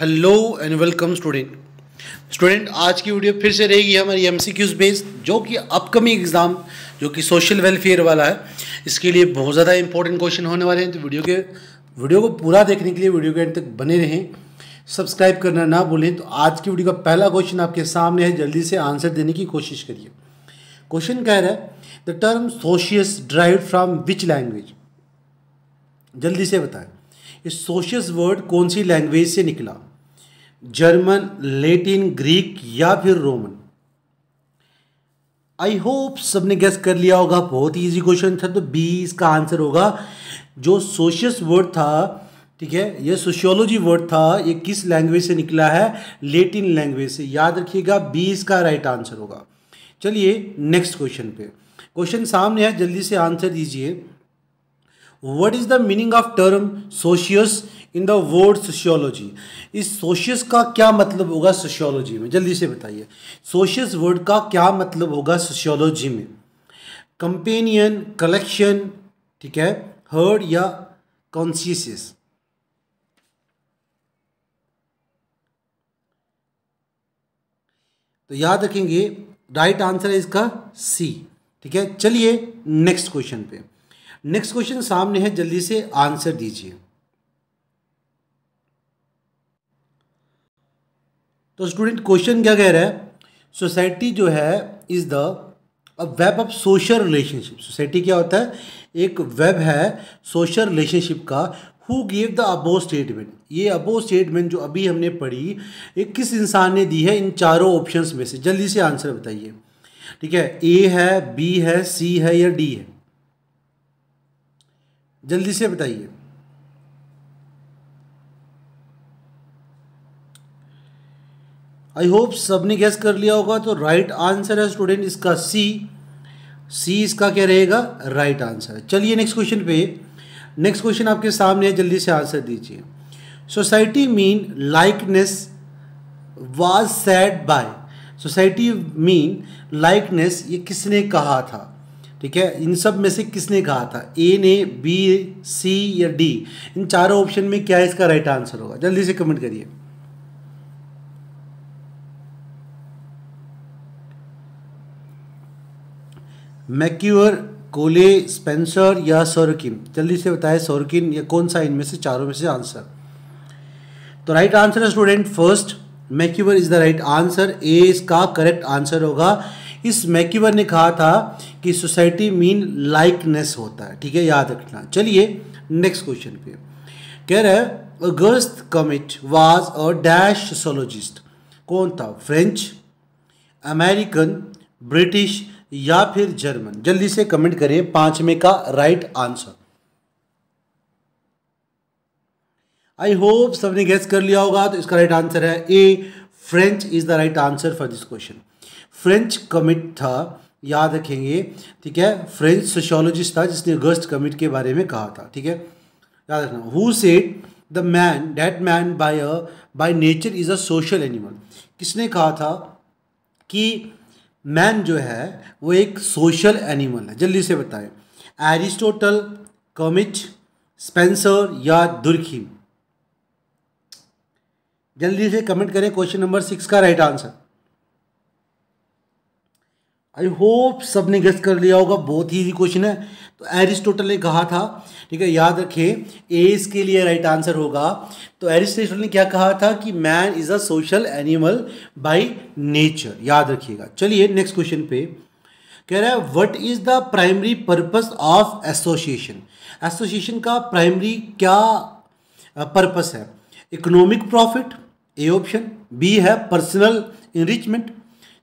hello and welcome student student आज की video फिर से रहेगी हमारी एम सी क्यूज बेस्ड जो कि अपकमिंग एग्ज़ाम जो कि सोशल वेलफेयर वाला है इसके लिए बहुत ज़्यादा इंपॉर्टेंट क्वेश्चन होने वाले हैं तो वीडियो के वीडियो को पूरा देखने के लिए वीडियो के एंड तक बने रहें सब्सक्राइब करना ना भूलें तो आज की वीडियो का पहला क्वेश्चन आपके सामने है जल्दी से आंसर देने की कोशिश करिए क्वेश्चन कह रहा है the term socius drive from which language जल्दी से बताएं ये सोशियस वर्ड कौन सी लैंग्वेज से निकला जर्मन लेटिन ग्रीक या फिर रोमन आई होप सबने गैस कर लिया होगा बहुत इजी ईजी क्वेश्चन था तो बी इसका आंसर होगा जो सोशियस वर्ड था ठीक है ये सोशियोलॉजी वर्ड था ये किस लैंग्वेज से निकला है लेटिन लैंग्वेज से याद रखिएगा बी इसका राइट आंसर होगा चलिए नेक्स्ट क्वेश्चन पे क्वेश्चन सामने है जल्दी से आंसर दीजिए what is the meaning of term socius in the word sociology इस सोशियस का क्या मतलब होगा सोशियोलॉजी में जल्दी से बताइए सोशियस वर्ड का क्या मतलब होगा सोशियोलॉजी में कंपेनियन कलेक्शन ठीक है हर्ड या कॉन्सियस तो याद रखेंगे राइट आंसर है इसका सी ठीक है चलिए नेक्स्ट क्वेश्चन पे नेक्स्ट क्वेश्चन सामने है जल्दी से आंसर दीजिए तो स्टूडेंट क्वेश्चन क्या कह रहा है सोसाइटी जो है is the web of social relationship society क्या होता है एक वेब है सोशल रिलेशनशिप का who gave the above statement ये अबो स्टेटमेंट जो अभी हमने पढ़ी ये किस इंसान ने दी है इन चारों ऑप्शंस में से जल्दी से आंसर बताइए ठीक है ए है बी है सी है या डी है जल्दी से बताइए आई होप सबने गैस कर लिया होगा तो राइट आंसर है स्टूडेंट इसका सी सी इसका क्या रहेगा राइट आंसर चलिए नेक्स्ट क्वेश्चन पे नेक्स्ट क्वेश्चन आपके सामने है जल्दी से आंसर दीजिए society mean likeness was said by society mean likeness ये किसने कहा था ठीक है इन सब में से किसने कहा था ए ने बी सी या डी इन चारों ऑप्शन में क्या इसका राइट आंसर होगा जल्दी से कमेंट करिए मैक्यूअर कोले स्पेंसर या सोरकिन जल्दी से बताएं सोरकिन या कौन सा इनमें से चारों में से आंसर तो राइट आंसर है student first MacIver is the right answer A इसका करेक्ट आंसर होगा इस मैक्यूवर ने कहा था कि सोसाइटी मीन लाइकनेस होता है ठीक है याद रखना चलिए नेक्स्ट क्वेश्चन पे कह रहे Auguste Comte was a dash sociologist कौन था फ्रेंच अमेरिकन ब्रिटिश या फिर जर्मन जल्दी से कमेंट करें पांच में का राइट आंसर आई होप सबने गेस कर लिया होगा तो इसका राइट आंसर है A French is the right answer for this question French Comte था याद रखेंगे ठीक है फ्रेंच सोशोलॉजिस्ट था जिसने गस्ट कमिट के बारे में कहा था ठीक है याद रखना who said the man that man by by nature is a social animal किसने कहा था कि मैन जो है वो एक सोशल एनिमल है जल्दी से बताएं एरिस्टोटल कमिट स्पेंसर या दुर्खी जल्दी से कमेंट करें क्वेश्चन नंबर सिक्स का राइट आंसर आई होप सब ने गेस्ट कर लिया होगा बहुत ही ईजी क्वेश्चन है तो एरिस्टोटल ने कहा था ठीक है याद रखिए ए इसके लिए राइट आंसर होगा तो एरिस्टोटल ने क्या कहा था कि man is a social animal by nature याद रखिएगा चलिए नेक्स्ट क्वेश्चन पे कह रहा है what is the primary purpose of association association का प्राइमरी क्या पर्पस है economic profit A option B है पर्सनल इनरिचमेंट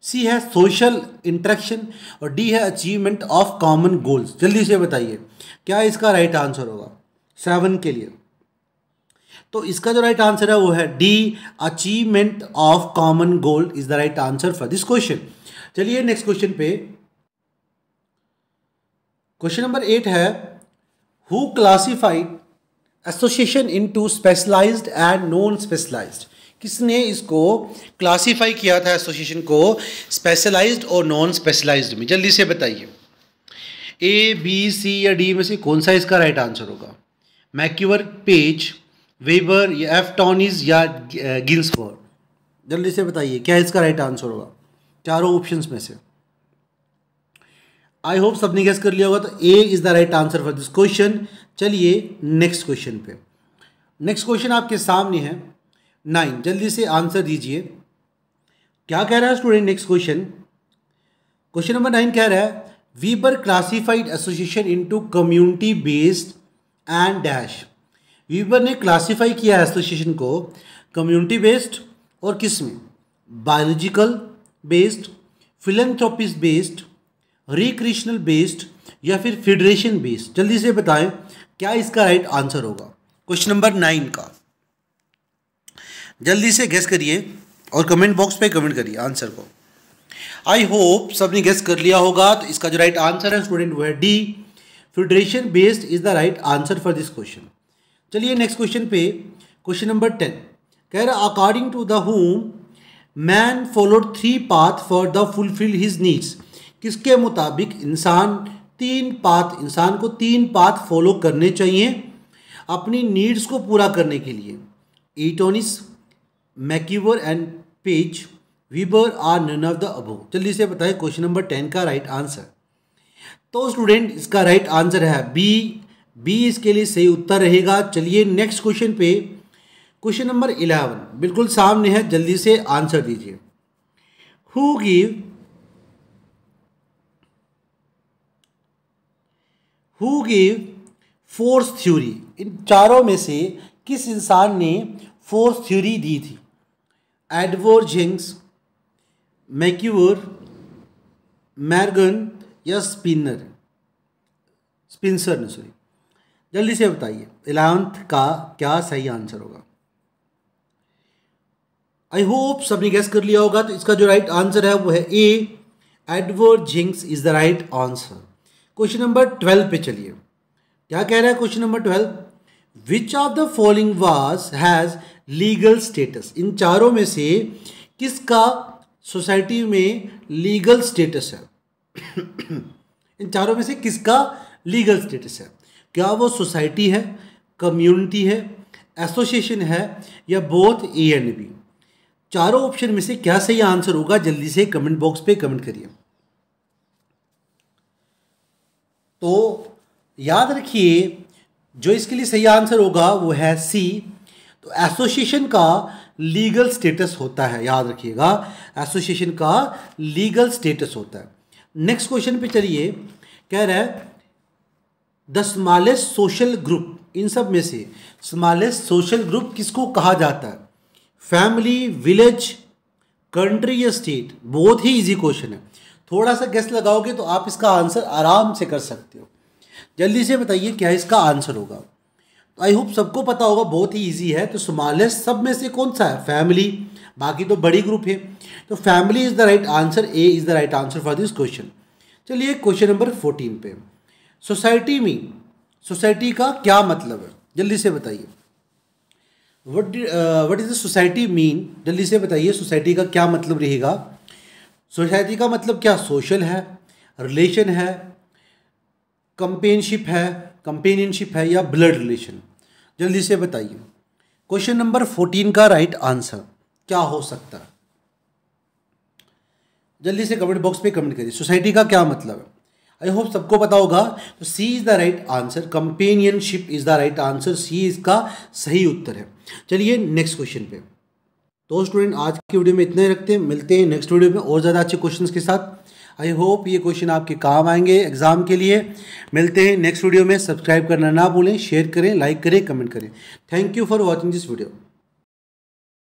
सी है सोशल इंट्रैक्शन और डी है अचीवमेंट ऑफ कॉमन गोल्स जल्दी से बताइए क्या इसका राइट आंसर होगा सेवन के लिए तो इसका जो राइट आंसर है वो है D achievement of common goal is the right answer for this question चलिए नेक्स्ट क्वेश्चन पे क्वेश्चन नंबर एट है who classified association into specialized and non specialized किसने इसको क्लासीफाई किया था एसोसिएशन को स्पेशलाइज्ड और नॉन स्पेशलाइज्ड में जल्दी से बताइए ए बी सी या डी में से कौन सा इसका राइट आंसर होगा मैक्यूवर पेज वेबर या एफ टॉनिज या गिल्सबर्ग जल्दी से बताइए क्या इसका राइट आंसर होगा चारों ऑप्शंस में से आई होप सबने गैस कर लिया होगा तो A is the right answer for this question चलिए नेक्स्ट क्वेश्चन पे नेक्स्ट क्वेश्चन आपके सामने है नाइन जल्दी से आंसर दीजिए क्या कह रहा है student next question question number nine कह रहा है Weber classified association into community based and dash Weber ने क्लासिफाई किया है एसोसिएशन को कम्युनिटी बेस्ड और किस में biological based philanthropic based recreational based या फिर फेडरेशन बेस्ड जल्दी से बताएं क्या इसका राइट आंसर होगा क्वेश्चन नंबर नाइन का जल्दी से गेस करिए और कमेंट बॉक्स पे कमेंट करिए आंसर को आई होप सबने गेस कर लिया होगा तो इसका जो राइट आंसर है स्टूडेंट वह D federation based is the right answer for this question चलिए नेक्स्ट क्वेश्चन पे क्वेश्चन नंबर टेन कह रहा according to the human followed three path for the fulfil his needs किसके मुताबिक इंसान तीन पाथ इंसान को तीन पाथ फॉलो करने चाहिए अपनी नीड्स को पूरा करने के लिए Tonnies MacIver and Page Weber are none of the above जल्दी से बताएं क्वेश्चन नंबर टेन का राइट आंसर तो स्टूडेंट इसका राइट आंसर है बी बी इसके लिए सही उत्तर रहेगा चलिए नेक्स्ट क्वेश्चन पे क्वेश्चन नंबर इलेवन बिल्कुल सामने है जल्दी से आंसर दीजिए who give who give force theory इन चारों में से किस इंसान ने फोर्स थ्योरी दी थी एडवोर जिंग्स मैक्यूर मैरगन या स्पिनर स्पिनसर ने सॉरी जल्दी से बताइए इलेवंथ का क्या सही आंसर होगा आई होप सबने गैस कर लिया होगा तो इसका जो राइट आंसर है वो है A Edward Jenks is the right answer question number twelve पे चलिए क्या कह रहा है question number twelve which of the following was has legal status इन चारों में से किसका सोसाइटी में लीगल स्टेटस है इन चारों में से किसका लीगल स्टेटस है क्या वो सोसाइटी है कम्युनिटी है एसोसिएशन है या बोथ ए एंड बी चारों ऑप्शन में से क्या सही आंसर होगा जल्दी से कमेंट बॉक्स पे कमेंट करिए तो याद रखिए जो इसके लिए सही आंसर होगा वो है सी तो एसोसिएशन का लीगल स्टेटस होता है याद रखिएगा एसोसिएशन का लीगल स्टेटस होता है नेक्स्ट क्वेश्चन पे चलिए कह रहा है द स्मॉलेस्ट सोशल ग्रुप इन सब में से स्मॉलेस्ट सोशल ग्रुप किसको कहा जाता है फैमिली विलेज कंट्री या स्टेट बहुत ही इजी क्वेश्चन है थोड़ा सा गेस लगाओगे तो आप इसका आंसर आराम से कर सकते हो जल्दी से बताइए क्या इसका आंसर होगा आई होप सबको पता होगा बहुत ही ईजी है तो स्मॉलेस्ट सब में से कौन सा है फैमिली बाकी तो बड़ी ग्रुप है तो family is the right answer A is the right answer for this question चलिए क्वेश्चन नंबर फोर्टीन पे सोसाइटी में सोसाइटी का क्या मतलब है जल्दी से बताइए what what is the society mean जल्दी से बताइए सोसाइटी का क्या मतलब रहेगा सोसाइटी का मतलब क्या सोशल है रिलेशन है कंपेनशिप है कंपेनियनशिप है या ब्लड रिलेशन जल्दी से बताइए क्वेश्चन नंबर फोर्टीन का राइट आंसर क्या हो सकता है जल्दी से कमेंट बॉक्स में कमेंट करिए सोसाइटी का क्या मतलब है आई होप सबको पता होगा तो C is the right answer companionship is the right answer C इसका सही उत्तर है चलिए नेक्स्ट क्वेश्चन पे तो स्टूडेंट आज की वीडियो में इतने रखते हैं मिलते हैं नेक्स्ट वीडियो में और ज़्यादा अच्छे क्वेश्चंस के साथ आई होप ये क्वेश्चन आपके काम आएंगे एग्ज़ाम के लिए मिलते हैं नेक्स्ट वीडियो में सब्सक्राइब करना ना भूलें शेयर करें लाइक करें कमेंट करें thank you for watching this video